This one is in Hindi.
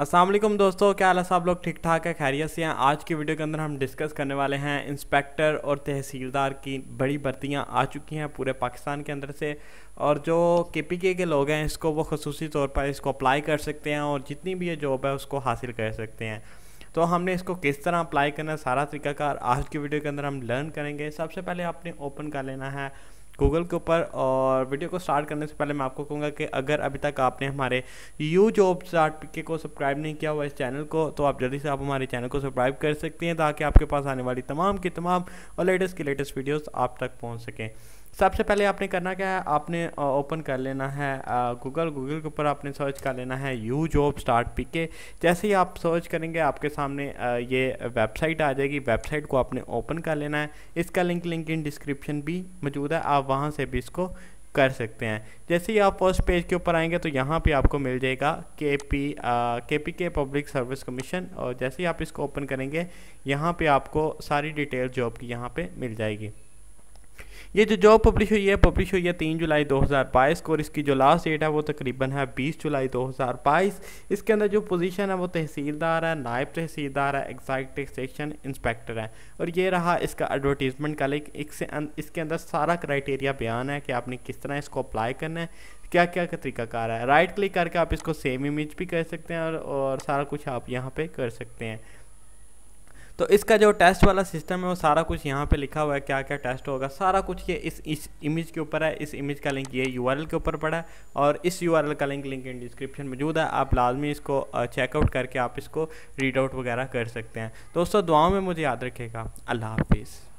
असलम दोस्तों क्या हाल है आप लोग ठीक ठाक है खैरियत से हैं आज की वीडियो के अंदर हम डिस्कस करने वाले हैं इंस्पेक्टर और तहसीलदार की बड़ी भर्तियाँ आ चुकी हैं पूरे पाकिस्तान के अंदर से और जो के पी के के लोग हैं इसको वो खसूसी तौर पर इसको अप्लाई कर सकते हैं और जितनी भी ये जॉब है उसको हासिल कर सकते हैं तो हमने इसको किस तरह अप्लाई करना है सारा तरीकाकार आज की वीडियो के अंदर हम लर्न करेंगे सबसे पहले आपने ओपन कर लेना है गूगल के ऊपर और वीडियो को स्टार्ट करने से पहले मैं आपको कहूँगा कि अगर अभी तक आपने हमारे यू जॉब स्टार्ट के को सब्सक्राइब नहीं किया हुआ इस चैनल को तो आप जल्दी से आप हमारे चैनल को सब्सक्राइब कर सकते हैं ताकि आपके पास आने वाली तमाम की तमाम और लेटेस्ट की लेटेस्ट वीडियोज़ आप तक पहुँच सकें सबसे पहले आपने करना क्या है आपने ओपन कर लेना है गूगल गूगल के ऊपर आपने सर्च कर लेना है यू जॉब स्टार्ट पी के जैसे ही आप सर्च करेंगे आपके सामने ये वेबसाइट आ जाएगी वेबसाइट को आपने ओपन कर लेना है इसका लिंक लिंक इन डिस्क्रिप्शन भी मौजूद है आप वहाँ से भी इसको कर सकते हैं जैसे ही आप फर्स्ट पेज के ऊपर आएंगे तो यहाँ पे आपको मिल जाएगा के पी के पी के पब्लिक सर्विस कमीशन और जैसे ही आप इसको ओपन करेंगे यहाँ पे आपको सारी डिटेल जॉब की यहाँ पे मिल जाएगी ये जो जॉब पब्लिश हुई है पब्लिश हुई है तीन जुलाई 2022 को और इसकी जो लास्ट डेट है वो तकरीबन है 20 जुलाई 2022 इसके अंदर जो पोजीशन है वो तहसीलदार है नायब तहसीलदार है एग्जैक्टिव सेक्शन इंस्पेक्टर है और ये रहा इसका एडवर्टीज़मेंट का लिंक इससे अं-, इसके अंदर सारा क्राइटेरिया बयान है कि आपने किस तरह इसको अप्लाई करना है क्या क्या का तरीकाकार है राइट क्लिक करके आप इसको सेम इमेज भी कर सकते हैं और, और सारा कुछ आप यहाँ पर कर सकते हैं तो इसका जो टेस्ट वाला सिस्टम है वो सारा कुछ यहाँ पे लिखा हुआ है क्या क्या टेस्ट होगा सारा कुछ ये इस इस इमेज के ऊपर है इस इमेज का लिंक ये यूआरएल के ऊपर पड़ा है और इस यूआरएल का लिंक लिंक इन डिस्क्रिप्शन मौजूद है आप लाजमी इसको चेकआउट करके आप इसको रीड आउट वगैरह कर सकते हैं दोस्तों दुआओं में मुझे याद रखेगा अल्लाह हाफिज़